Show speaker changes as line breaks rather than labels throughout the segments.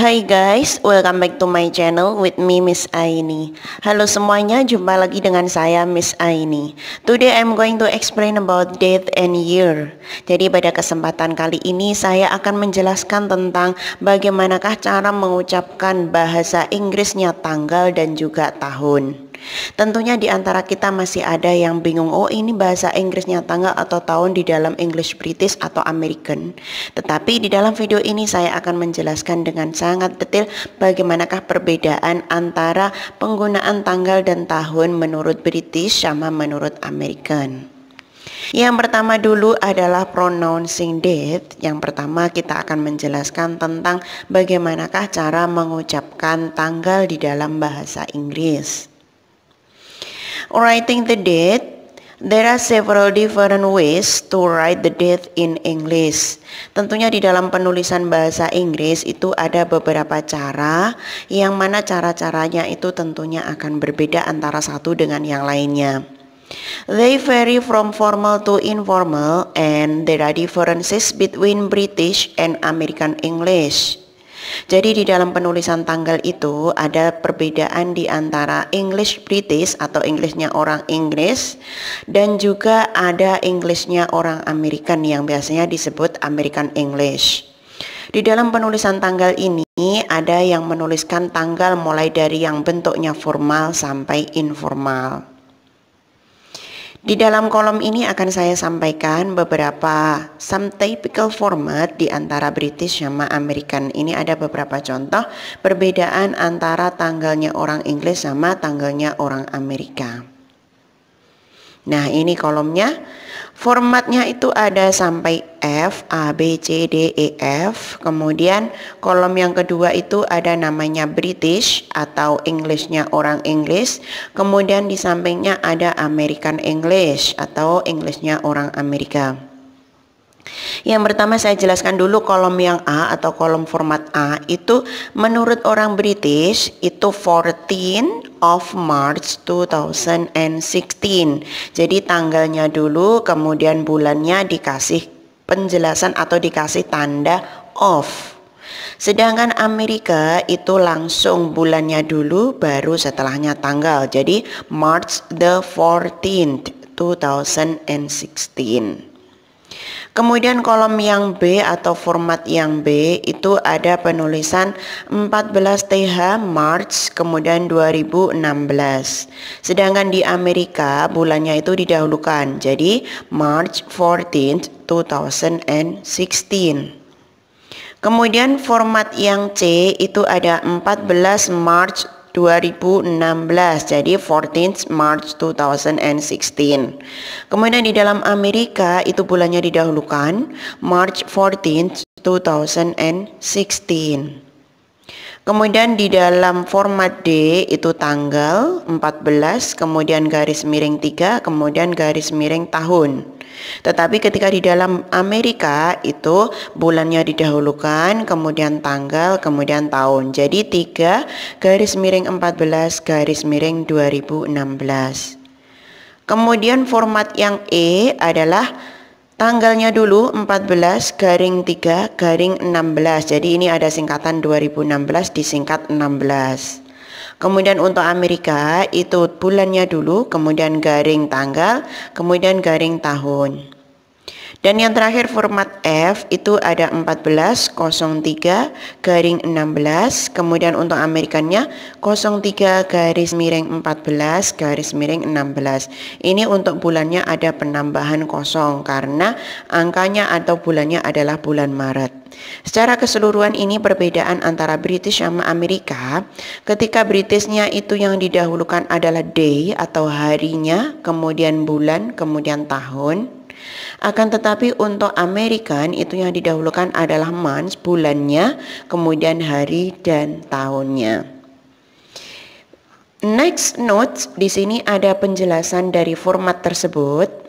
Hai guys, welcome back to my channel with me Miss Aini Halo semuanya, jumpa lagi dengan saya Miss Aini Today I'm going to explain about date and year Jadi pada kesempatan kali ini saya akan menjelaskan tentang Bagaimanakah cara mengucapkan bahasa Inggrisnya tanggal dan juga tahun Tentunya di antara kita masih ada yang bingung, oh ini bahasa Inggrisnya tanggal atau tahun di dalam English British atau American. Tetapi di dalam video ini saya akan menjelaskan dengan sangat detail bagaimanakah perbedaan antara penggunaan tanggal dan tahun menurut British sama menurut American. Yang pertama dulu adalah pronouncing date. Yang pertama kita akan menjelaskan tentang bagaimanakah cara mengucapkan tanggal di dalam bahasa Inggris. Writing the date There are several different ways to write the date in English. Tentunya di dalam penulisan bahasa Inggris itu ada beberapa cara yang mana cara-caranya itu tentunya akan berbeda antara satu dengan yang lainnya. They vary from formal to informal and there are differences between British and American English. Jadi di dalam penulisan tanggal itu ada perbedaan di antara English British atau Inggrisnya orang Inggris dan juga ada Inggrisnya orang American yang biasanya disebut American English. Di dalam penulisan tanggal ini ada yang menuliskan tanggal mulai dari yang bentuknya formal sampai informal. Di dalam kolom ini akan saya sampaikan beberapa some typical format di antara British sama American. Ini ada beberapa contoh perbedaan antara tanggalnya orang Inggris sama tanggalnya orang Amerika. Nah, ini kolomnya. Formatnya itu ada sampai F, A, B, C, D, E, F. Kemudian kolom yang kedua itu ada namanya British atau Englishnya orang Inggris. Kemudian di sampingnya ada American English atau Englishnya orang Amerika. Yang pertama saya jelaskan dulu kolom yang A atau kolom format A itu menurut orang British itu 14 of March 2016. Jadi tanggalnya dulu kemudian bulannya dikasih penjelasan atau dikasih tanda of. Sedangkan Amerika itu langsung bulannya dulu baru setelahnya tanggal. Jadi March the 14th 2016. Kemudian kolom yang B atau format yang B itu ada penulisan 14TH March kemudian 2016. Sedangkan di Amerika bulannya itu didahulukan. Jadi March 14 2016. Kemudian format yang C itu ada 14 March 2016 jadi 14 March 2016 kemudian di dalam Amerika itu bulannya didahulukan March 14 2016 Kemudian di dalam format D itu tanggal 14, kemudian garis miring 3, kemudian garis miring tahun. Tetapi ketika di dalam Amerika itu bulannya didahulukan, kemudian tanggal, kemudian tahun. Jadi 3 garis miring 14 garis miring 2016. Kemudian format yang E adalah Tanggalnya dulu 14 garing 3 garing 16 Jadi ini ada singkatan 2016 disingkat 16 Kemudian untuk Amerika itu bulannya dulu Kemudian garing tanggal Kemudian garing tahun dan yang terakhir format F itu ada 1403 garing 16 Kemudian untuk Amerikannya 03 garis miring 14 garis miring 16 Ini untuk bulannya ada penambahan kosong Karena angkanya atau bulannya adalah bulan Maret Secara keseluruhan ini perbedaan antara British sama Amerika Ketika Britishnya itu yang didahulukan adalah day atau harinya Kemudian bulan, kemudian tahun akan tetapi untuk American itu yang didahulukan adalah months, bulannya, kemudian hari dan tahunnya. Next notes di sini ada penjelasan dari format tersebut.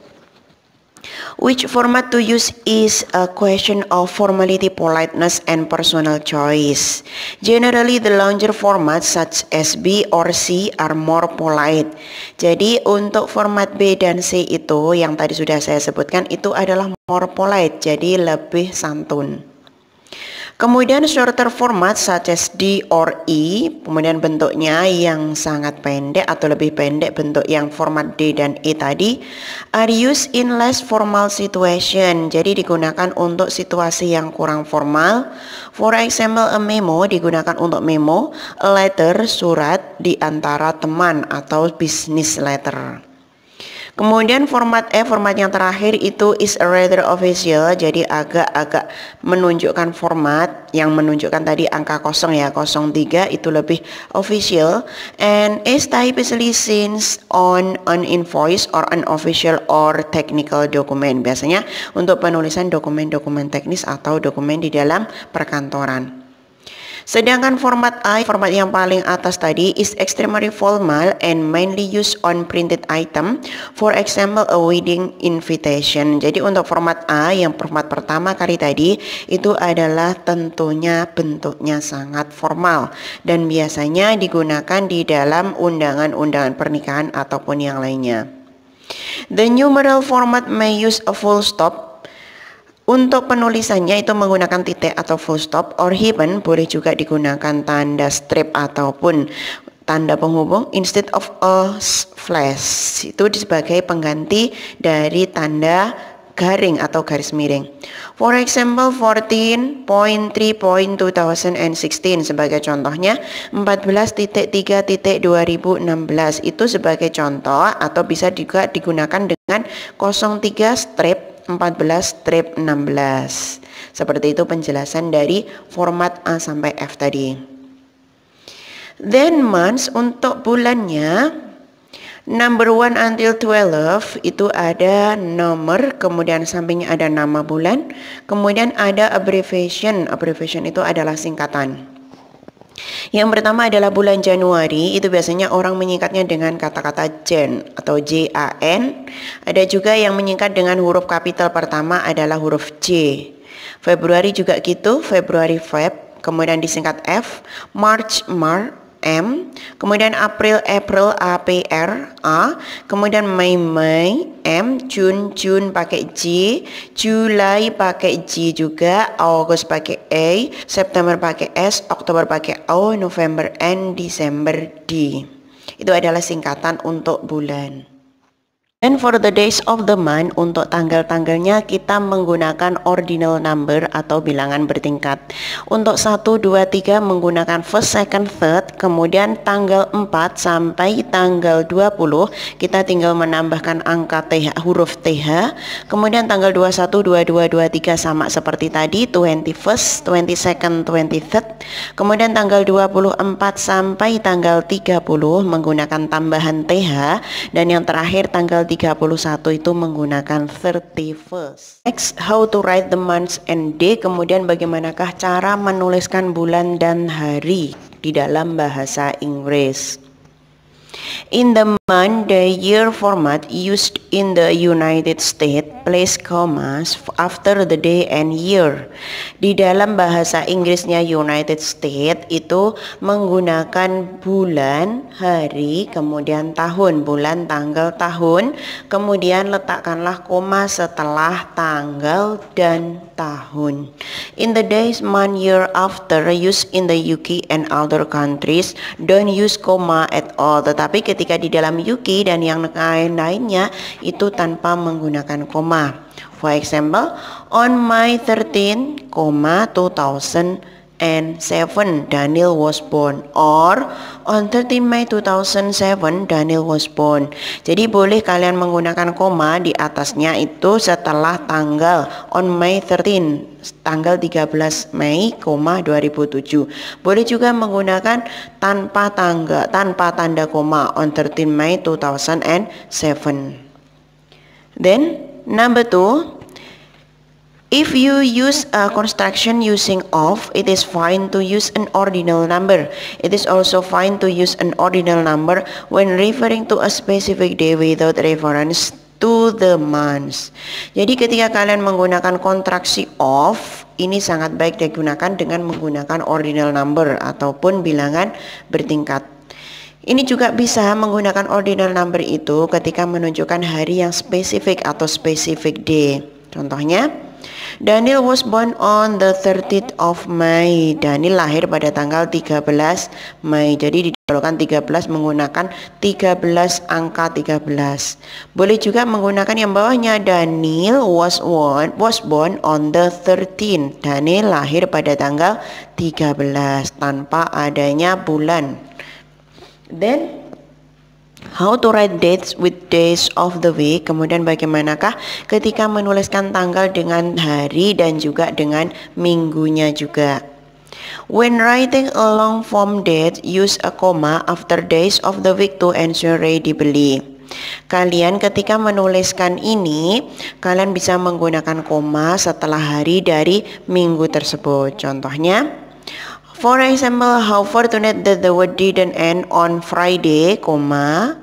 Which format to use is a question of formality, politeness, and personal choice. Generally, the longer formats such as B or C are more polite. Jadi untuk format B dan C itu yang tadi sudah saya sebutkan itu adalah more polite, jadi lebih santun. Kemudian shorter format such as D or E, kemudian bentuknya yang sangat pendek atau lebih pendek bentuk yang format D dan E tadi are used in less formal situation. Jadi digunakan untuk situasi yang kurang formal. For example, a memo digunakan untuk memo, a letter surat di antara teman atau business letter. Kemudian format E, format yang terakhir itu is a rather official, jadi agak-agak menunjukkan format yang menunjukkan tadi angka kosong ya, 03 itu lebih official. And is typically seen on an invoice or an official or technical document. Biasanya untuk penulisan dokumen-dokumen teknis atau dokumen di dalam perkantoran. Sedangkan format I, format yang paling atas tadi is extremely formal and mainly used on printed item, for example a wedding invitation. Jadi untuk format A yang format pertama kali tadi itu adalah tentunya bentuknya sangat formal dan biasanya digunakan di dalam undangan-undangan pernikahan ataupun yang lainnya. The numeral format may use a full stop untuk penulisannya itu menggunakan titik atau full stop or hyphen boleh juga digunakan tanda strip ataupun tanda penghubung instead of a slash itu sebagai pengganti dari tanda garing atau garis miring. For example 14.3.2016 sebagai contohnya 14.3.2016 itu sebagai contoh atau bisa juga digunakan dengan 03 strip 14 strip 16. Seperti itu penjelasan dari format A sampai F tadi. Then months untuk bulannya Number one until 12 itu ada nomor, kemudian sampingnya ada nama bulan, kemudian ada abbreviation. Abbreviation itu adalah singkatan. Yang pertama adalah bulan Januari, itu biasanya orang menyingkatnya dengan kata-kata Jan atau J-A-N. Ada juga yang menyingkat dengan huruf kapital pertama adalah huruf J. Februari juga gitu, Februari Feb, kemudian disingkat F, March Mar, M, kemudian April April A P R A, kemudian Mei Mei M, Jun Jun pakai J, Julai pakai J juga, Agustus pakai A, September pakai S, Oktober pakai O, November N, Desember D. Itu adalah singkatan untuk bulan. Dan for the days of the month, untuk tanggal-tanggalnya kita menggunakan ordinal number atau bilangan bertingkat. Untuk 1, 2, 3 menggunakan first, second, third, kemudian tanggal 4 sampai tanggal 20 kita tinggal menambahkan angka TH, huruf TH. Kemudian tanggal 21, 22, 23 sama seperti tadi, 21st, 22nd, 23rd. Kemudian tanggal 24 sampai tanggal 30 menggunakan tambahan TH dan yang terakhir tanggal 31 itu menggunakan 31st. Next, how to write the months and day. Kemudian bagaimanakah cara menuliskan bulan dan hari di dalam bahasa Inggris. In the month, the year format used in the United States place commas after the day and year. Di dalam bahasa Inggrisnya United States itu menggunakan bulan, hari, kemudian tahun, bulan, tanggal, tahun, kemudian letakkanlah koma setelah tanggal dan tahun. In the days, month, year after used in the UK and other countries, don't use comma at all. Tetapi ketika di dalam Yuki dan yang lain-lainnya itu tanpa menggunakan koma. For example, on May 13, 2000 and 7 Daniel was born or on 13 May 2007 Daniel was born jadi boleh kalian menggunakan koma di atasnya itu setelah tanggal on May 13 tanggal 13 Mei, koma 2007 boleh juga menggunakan tanpa tangga tanpa tanda koma on 13 May 2007 then number 2 If you use a construction using of, it is fine to use an ordinal number. It is also fine to use an ordinal number when referring to a specific day without reference to the months. Jadi ketika kalian menggunakan kontraksi of, ini sangat baik digunakan dengan menggunakan ordinal number ataupun bilangan bertingkat. Ini juga bisa menggunakan ordinal number itu ketika menunjukkan hari yang spesifik atau spesifik day. Contohnya, Daniel was born on the 30th of May. Daniel lahir pada tanggal 13 Mei. Jadi didahulukan 13 menggunakan 13 angka 13. Boleh juga menggunakan yang bawahnya Daniel was born was born on the 13th. Daniel lahir pada tanggal 13 tanpa adanya bulan. Then How to write dates with days of the week Kemudian bagaimanakah ketika menuliskan tanggal dengan hari dan juga dengan minggunya juga When writing a long form date, use a comma after days of the week to ensure readability Kalian ketika menuliskan ini, kalian bisa menggunakan koma setelah hari dari minggu tersebut Contohnya, For example, how fortunate that the word didn't end on Friday, koma.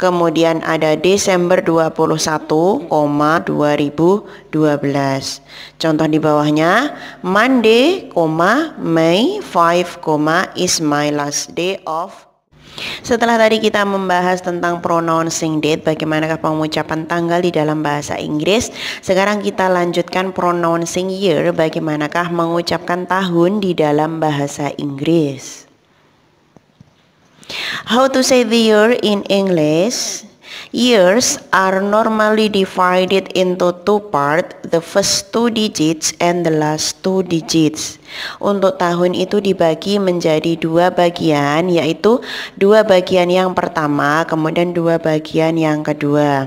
Kemudian ada Desember 21, 2012. Contoh di bawahnya, Monday, May 5, is my last day of setelah tadi kita membahas tentang pronouncing date, bagaimanakah pengucapan tanggal di dalam bahasa Inggris, sekarang kita lanjutkan pronouncing year, bagaimanakah mengucapkan tahun di dalam bahasa Inggris. How to say the year in English? Years are normally divided into two parts, the first two digits and the last two digits. Untuk tahun itu dibagi menjadi dua bagian, yaitu dua bagian yang pertama, kemudian dua bagian yang kedua.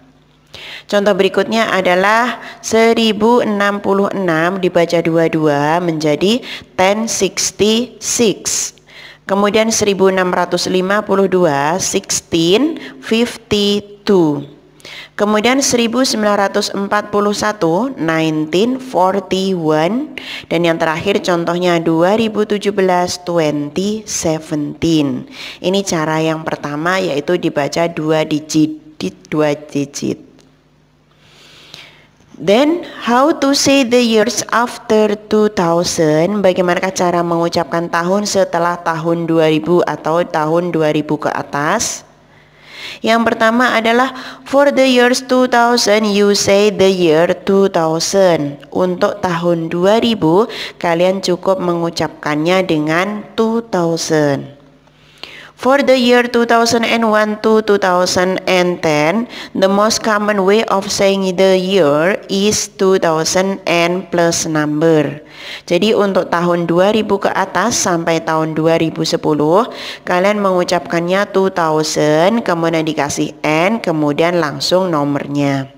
Contoh berikutnya adalah 1066 dibaca 22 menjadi 1066. Kemudian 1652 1652. Kemudian 1941 1941 dan yang terakhir contohnya 2017 2017. Ini cara yang pertama yaitu dibaca dua digit dua digit. Then, how to say the years after 2000? Bagaimana cara mengucapkan tahun setelah tahun 2000 atau tahun 2000 ke atas? Yang pertama adalah for the years 2000 you say the year 2000. Untuk tahun 2000 kalian cukup mengucapkannya dengan 2000. For the year 2001 to 2010, the most common way of saying the year is 2000 and plus number. Jadi untuk tahun 2000 ke atas sampai tahun 2010, kalian mengucapkannya 2000, kemudian dikasih n, kemudian langsung nomornya.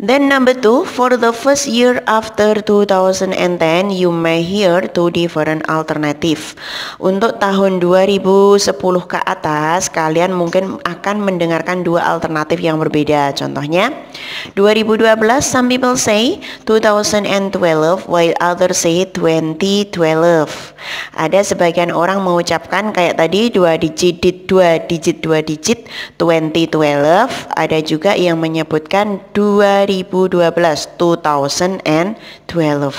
Then number two, for the first year after 2010, you may hear two different alternative. Untuk tahun 2010 ke atas, kalian mungkin akan mendengarkan dua alternatif yang berbeda. Contohnya, 2012 some people say 2012 while others say 2012. Ada sebagian orang mengucapkan kayak tadi dua digit, dua digit, dua digit 2012. Ada juga yang menyebutkan dua 2012 2012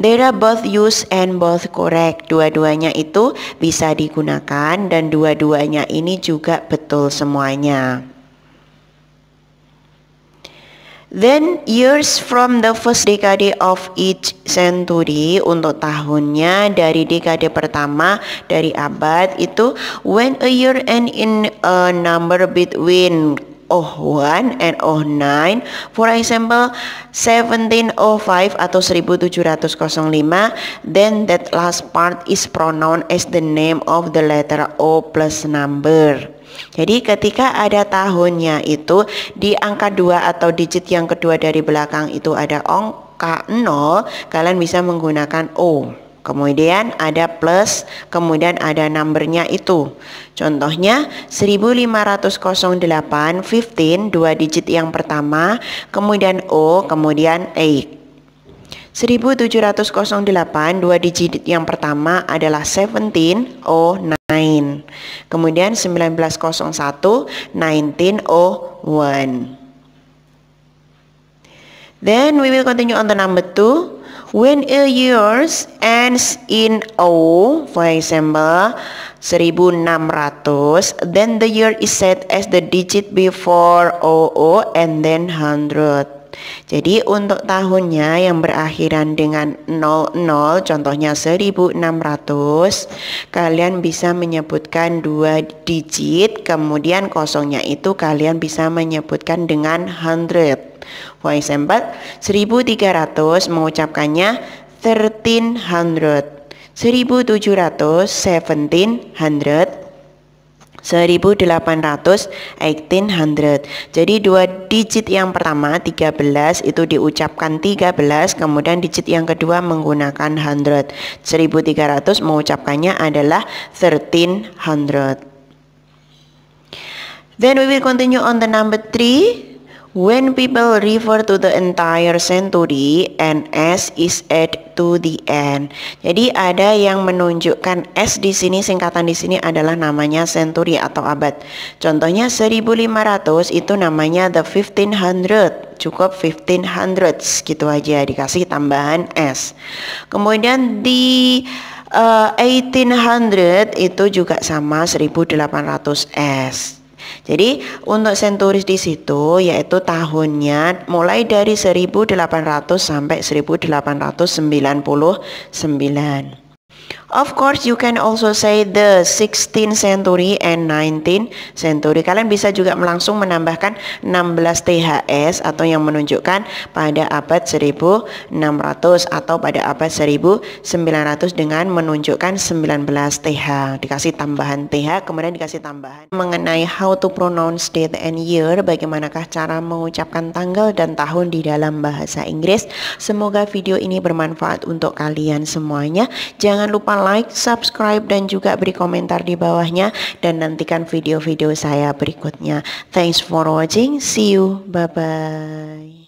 they are both used and both correct dua-duanya itu bisa digunakan dan dua-duanya ini juga betul semuanya Then years from the first decade of each century untuk tahunnya dari dekade pertama dari abad itu when a year and in a number between O1 and O9, for example 1705 atau 1705 then that last part is pronounced as the name of the letter O plus number jadi ketika ada tahunnya itu di angka 2 atau digit yang kedua dari belakang itu ada angka 0 kalian bisa menggunakan O Kemudian ada plus, kemudian ada numbernya itu. Contohnya 1508 15 dua digit yang pertama, kemudian O, kemudian A. 1708 dua digit yang pertama adalah o 17 9. kemudian 1901 o 1. then we will continue on the number 2 When a year ends in O, for example, 1600, then the year is set as the digit before OO and then 100. Jadi untuk tahunnya yang berakhiran dengan 00 contohnya 1600 kalian bisa menyebutkan dua digit kemudian kosongnya itu kalian bisa menyebutkan dengan 100 For example, 1300 mengucapkannya 1300. 1700 1700 1800 1800 jadi dua digit yang pertama 13 itu diucapkan 13 kemudian digit yang kedua menggunakan 100 1300 mengucapkannya adalah 1300 then we will continue on the number 3 When people refer to the entire century an S is added to the end. Jadi ada yang menunjukkan S di sini singkatan di sini adalah namanya century atau abad. Contohnya 1500 itu namanya the 1500. Cukup 1500s gitu aja dikasih tambahan S. Kemudian di uh, eh, 1800 itu juga sama 1800 S. Jadi untuk senturis di situ yaitu tahunnya mulai dari 1800 sampai 1899. Of course you can also say the 16th century and 19th century. Kalian bisa juga langsung menambahkan 16 THS atau yang menunjukkan pada abad 1600 atau pada abad 1900 dengan menunjukkan 19 TH. Dikasih tambahan TH kemudian dikasih tambahan mengenai how to pronounce date and year, bagaimanakah cara mengucapkan tanggal dan tahun di dalam bahasa Inggris. Semoga video ini bermanfaat untuk kalian semuanya. Jangan lupa like, subscribe, dan juga beri komentar di bawahnya. Dan nantikan video-video saya berikutnya. Thanks for watching. See you. Bye-bye.